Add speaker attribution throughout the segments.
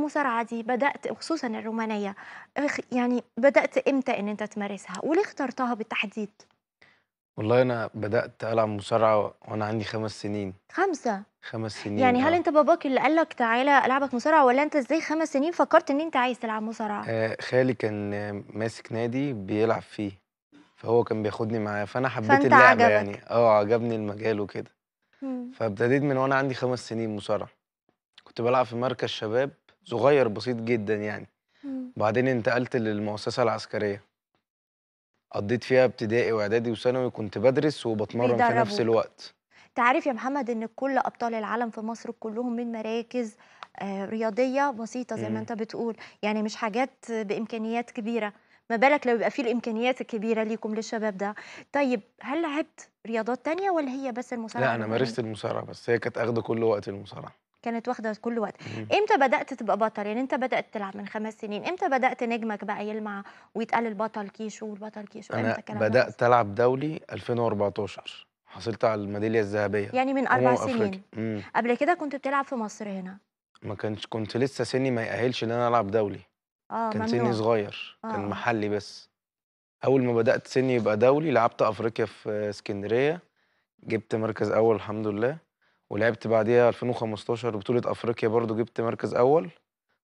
Speaker 1: المصارعه دي بدات خصوصا الرومانيه يعني بدات امتى ان انت تمارسها وليه اخترتها بالتحديد
Speaker 2: والله انا بدات العب مصارعه وانا عندي خمس سنين خمسه خمس سنين يعني هل آه. انت
Speaker 1: باباك اللي قال لك تعالى العبك مصارعه ولا انت ازاي خمس سنين فكرت ان انت عايز تلعب مصارعه
Speaker 2: آه خالي كان ماسك نادي بيلعب فيه فهو كان بياخدني معاه فانا حبيت فأنت اللعبه عجبك. يعني اه عجبني المجال وكده فابتديت من وانا عندي خمس سنين مصارعه كنت بلعب في مركز شباب صغير بسيط جدا يعني بعدين انتقلت للمؤسسه العسكريه قضيت فيها ابتدائي واعدادي وثانوي كنت بدرس وبتمرن في نفس الوقت
Speaker 1: تعرف يا محمد ان كل ابطال العالم في مصر كلهم من مراكز آه، رياضيه بسيطه زي ما انت بتقول يعني مش حاجات بامكانيات كبيره ما بالك لو يبقى في الامكانيات الكبيره ليكم للشباب ده طيب هل لعبت رياضات تانية ولا هي بس المصارعه لا انا مارست
Speaker 2: المصارعه بس هي كانت اخده كل وقت المصارعه
Speaker 1: كانت واخده كل وقت امتى بدات تبقى بطل يعني انت بدات تلعب من خمس سنين امتى بدات نجمك بقى يلمع ويتقال البطل كيشو والبطل كيشو انا بدات
Speaker 2: العب دولي 2014 حصلت على الميداليه الذهبيه يعني من اربع أمم سنين
Speaker 1: قبل كده كنت بتلعب في مصر هنا
Speaker 2: ما كانش كنت لسه سني ما يأهلش ان انا العب دولي
Speaker 1: آه كان ممنوع. سني
Speaker 2: صغير آه. كان محلي بس اول ما بدات سني يبقى دولي لعبت افريقيا في اسكندريه جبت مركز اول الحمد لله ولعبت بعديها 2015 بطولة أفريقيا برضو جبت مركز أول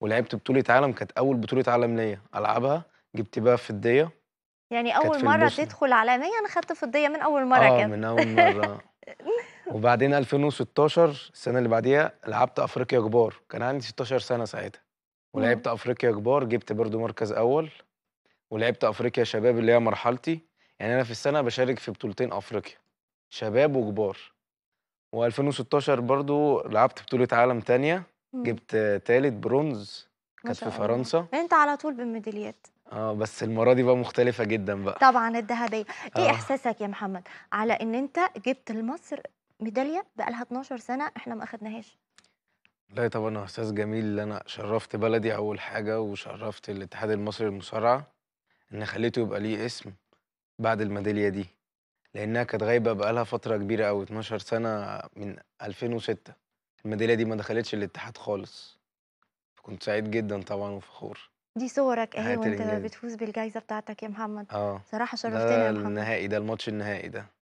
Speaker 2: ولعبت بطولة عالم كانت أول بطولة عالم ليا ألعبها جبت بقى فضية
Speaker 1: يعني أول مرة البوصلة. تدخل عالميا أنا خدت فضية من أول مرة آه كده من أول مرة
Speaker 2: وبعدين 2016 السنة اللي بعديها لعبت أفريقيا كبار كان عندي 16 سنة ساعتها ولعبت أفريقيا كبار جبت برضو مركز أول ولعبت أفريقيا شباب اللي هي مرحلتي يعني أنا في السنة بشارك في بطولتين أفريقيا شباب وكبار و2016 برضو لعبت بطولة عالم تانية جبت تالت برونز
Speaker 1: كانت في فرنسا انت على طول بالميداليات
Speaker 2: اه بس المره دي بقى مختلفه جدا بقى
Speaker 1: طبعا الذهبيه ايه آه. احساسك يا محمد على ان انت جبت لمصر ميداليه بقى لها 12 سنه احنا ما اخدناهاش
Speaker 2: لا طبعا احساس جميل ان انا شرفت بلدي اول حاجه وشرفت الاتحاد المصري للمصارعه ان خليته يبقى ليه اسم بعد الميداليه دي لانها كانت غايبه بقالها فتره كبيره قوي 12 سنه من 2006 الميداليه دي ما دخلتش الاتحاد خالص كنت سعيد جدا طبعا وفخور
Speaker 1: دي صورك اهي أيوة، وانت بتفوز بالجائزه بتاعتك يا محمد
Speaker 2: اه صراحه شرفتنا يا محمد النهائي ده الماتش النهائي ده